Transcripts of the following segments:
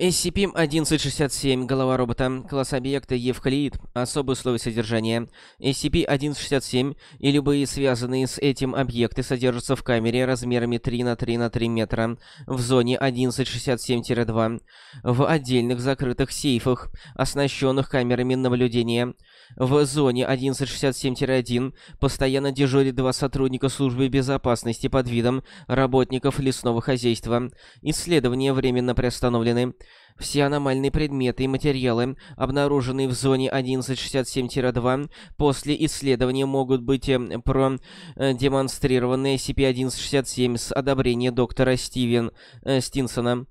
SCP-1167, голова робота, класс объекта Евклид, особые условия содержания. SCP-1167 и любые связанные с этим объекты содержатся в камере размерами 3 на 3 на 3 метра в зоне 1167-2 в отдельных закрытых сейфах, оснащенных камерами наблюдения в зоне 1167-1 постоянно дежурит два сотрудника службы безопасности под видом работников лесного хозяйства. Исследования временно приостановлены. Все аномальные предметы и материалы, обнаруженные в зоне 1167-2, после исследования могут быть эм, продемонстрированы SCP-1167 с одобрения доктора Стивен э, Стинсона.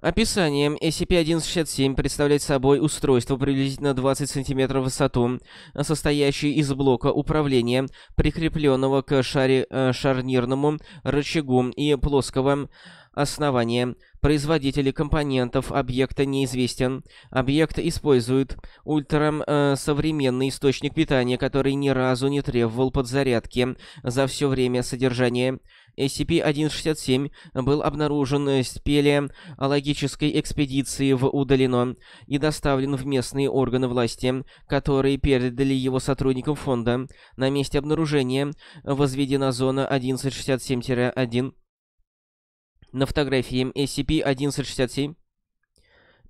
Описанием SCP-1167 представляет собой устройство приблизительно 20 см в высоту, состоящее из блока управления, прикрепленного к шаре, э, шарнирному рычагу и плоского основания. Производители компонентов объекта неизвестен. Объект использует ультрасовременный э, источник питания, который ни разу не требовал подзарядки за все время содержания. SCP-167 был обнаружен э, с логической экспедиции в Удалино и доставлен в местные органы власти, которые передали его сотрудникам фонда. На месте обнаружения возведена зона 1167-1. На фотографии SCP-1167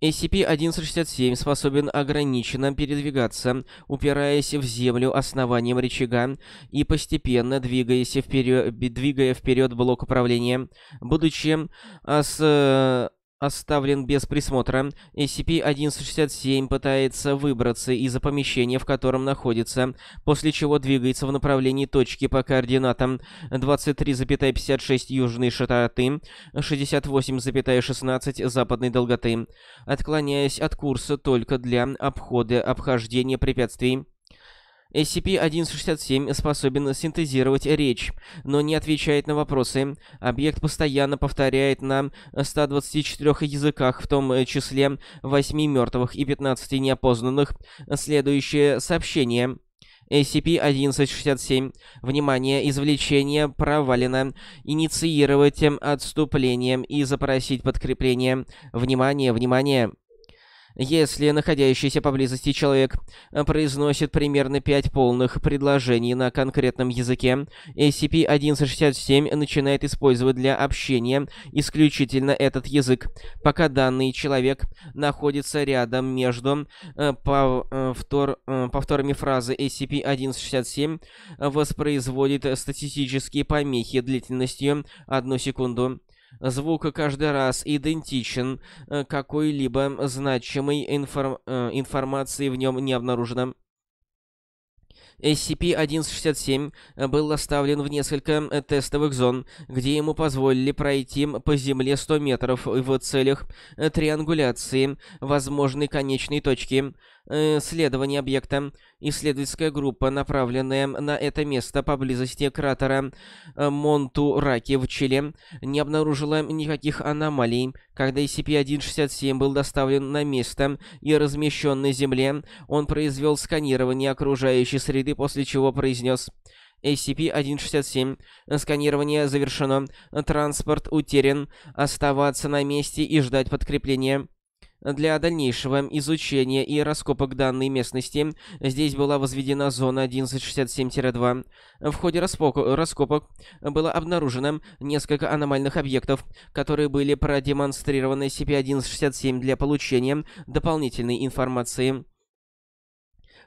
SCP-1167 способен ограниченно передвигаться, упираясь в землю основанием рычага и постепенно двигаясь вперед, двигая вперед блок управления, будучи а, с оставлен без присмотра. scp 167 пытается выбраться из-за помещения, в котором находится, после чего двигается в направлении точки по координатам 23,56 южной широты, 68,16 западной долготы, отклоняясь от курса только для обхода обхождения препятствий scp 167 способен синтезировать речь, но не отвечает на вопросы. Объект постоянно повторяет на 124 языках, в том числе 8 мертвых и 15 неопознанных, следующее сообщение. SCP-1167. Внимание, извлечение провалено. Инициировать отступление и запросить подкрепление. Внимание, внимание. Если находящийся поблизости человек произносит примерно 5 полных предложений на конкретном языке, SCP-1167 начинает использовать для общения исключительно этот язык, пока данный человек находится рядом между э, повтор, э, э, повторами фразы SCP-1167 воспроизводит статистические помехи длительностью 1 секунду звук каждый раз идентичен, э, какой-либо значимой информ э, информации в нем не обнаружено. SCP-1167 э, был оставлен в несколько тестовых зон, где ему позволили пройти по земле 100 метров в целях триангуляции возможной конечной точки э, объекта. Исследовательская группа, направленная на это место поблизости кратера э, Монтураки в Чили, не обнаружила никаких аномалий. Когда SCP-167 был доставлен на место и размещен на Земле, он произвел сканирование окружающей среды, после чего произнес... SCP-167. Сканирование завершено. Транспорт утерян. Оставаться на месте и ждать подкрепления для дальнейшего изучения и раскопок данной местности. Здесь была возведена зона 1167-2. В ходе раскопок было обнаружено несколько аномальных объектов, которые были продемонстрированы CP-1167 для получения дополнительной информации.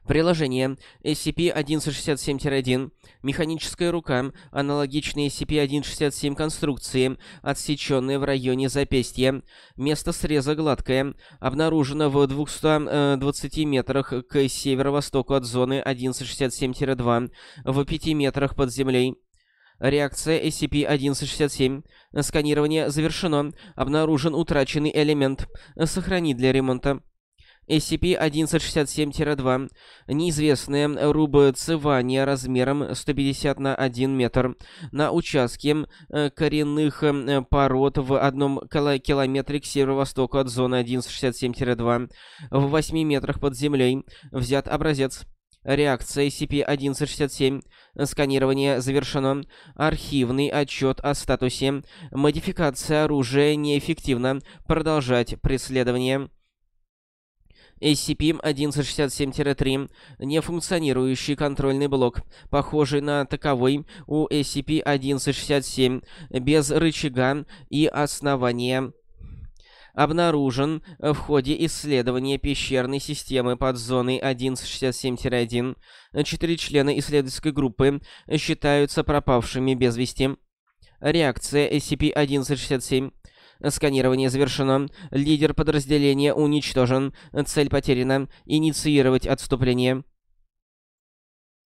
Приложение. scp 167 1 Механическая рука, аналогичная SCP-167 конструкции, отсеченная в районе запястья. Место среза гладкое. Обнаружено в 220 метрах к северо-востоку от зоны 167 2 в 5 метрах под землей. Реакция scp 167 Сканирование завершено. Обнаружен утраченный элемент. Сохранить для ремонта. SCP-1167-2. Неизвестное рубцевание размером 150 на 1 метр на участке э, коренных э, пород в одном километре к северо-востоку от зоны 1167-2. В 8 метрах под землей взят образец. Реакция SCP-1167. Сканирование завершено. Архивный отчет о статусе. Модификация оружия неэффективна. Продолжать преследование. SCP-1167-3, нефункционирующий контрольный блок, похожий на таковой у SCP-1167, без рычага и основания обнаружен в ходе исследования пещерной системы под зоной 1167-1. Четыре члена исследовательской группы считаются пропавшими без вести. Реакция SCP-1167 Сканирование завершено. Лидер подразделения уничтожен. Цель потеряна. Инициировать отступление.